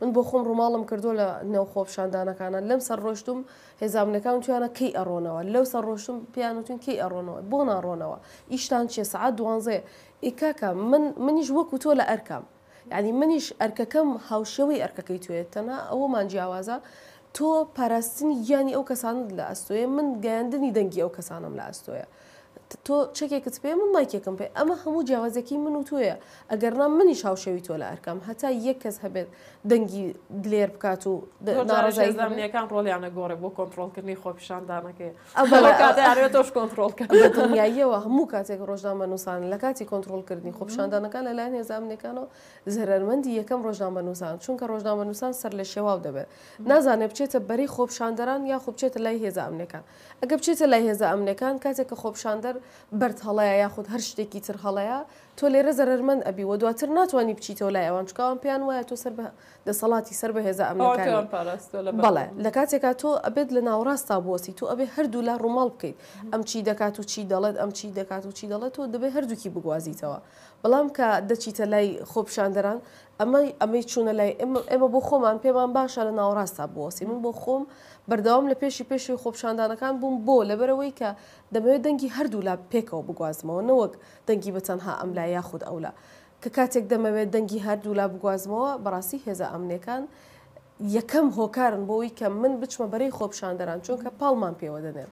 من بۆ خۆم ڕووماڵم کردو لە نێو خۆپشاندانەکانە لەم سەر ڕۆشتم هێزانەکان توانە کەی ئەڕۆنەوە لەو سەر ڕۆشتم پیانوتون کەی ئەڕۆنەوە بۆ ناڕۆنەوە ئیشتان چێ سعات دوانزێ ئیکاکە من منیش وەکو تۆ لە ئەرکەم یعنی منیش ئەرکەکەم هاوشێوەی ئەرکەکەی توێتەنە ئەوەمان جیاوازە تۆ پاراستنی یانی ئەو کەسانت لە ئەستۆیە من گەیاندنی دەنگی ئەو کەسانم لە ئەستۆیە تۆ چەکێکت پێ من مایکێکم پێ ئەمە هەموو جیاوازەکی من و توۆیە ئەگەرنا منی شاوشەوی تۆ لە ئەرکەم هەتا یەک کەس هەبێت دەنگی دلێر بکات و ناڕژەکان ڕۆلیانە گۆڕێ بۆ کۆنتترۆلکردنی خۆپیشاندانەکەی تۆش کۆنتترۆلکەدنیاییەوە هەموو کاتێک ڕۆژنامە نووسان لە کاتی کۆنتترۆلکردنی خۆپشاندانەکان لە لای نێزانامنەکانەوە زەرمەندی یەکەم ڕۆژنامە نووسان چونکە ڕۆژنامە نووسان سەر لە شێواو دەبێت نازانێ بچێتە بەری خۆپشاندەران یا خوبچێتە لای هێزە ئەمنەکان ئەگە بچێتە لای هێزە ئەمنەکان کاتێک کە خۆپشاندەر بەرد هەڵەیە یاخود هەر شتێکی تر هەڵەیە تۆ لێرە زەرمەند ئەبی و دواتر ناتوانانی بچیتەوە لای ئەوان چکاوان پێیان وایە تۆ سەر دەسەڵاتی سەر بەهێز ئەمریکان بەڵێ لە کاتێکا تۆ ئەبێت لە ناوڕاستا بۆسی تۆ ئەبێ هەردوو لا ڕووماڵ بکەیت ئەم چی دەکات و چی دەڵێت ئەم چی دەکات و چی دەڵێت تۆ دەبێ هەردووکی بگوازیتەوە بەڵام کە دەچیتە لای خۆپشاندەران ئەمە ئەمەی چوونە لای ئێمە بۆ خۆمان پێمان باشە لە ناوەڕاستا بوەسی من بۆ خۆم بەردەوام لە پێشی پێشی خۆپشاندانەکان بووم بۆ لەبەرەوەی کە دەمەوێت دەنگی هەردوو لا پێکەوە بگوازمەوە نەوەک دەنگی بەتەنها ئەم لای یاخود ئەولا کە کاتێک دەمەوێت دەنگی هەردوو لا بگوازمەوە بەڕاستی هێزە ئەمنەکان یەکەم هۆکارن بۆەوەی کە من بچمە بەرەی خۆپشاندەران چونکە پاڵمان پێوە دەنێن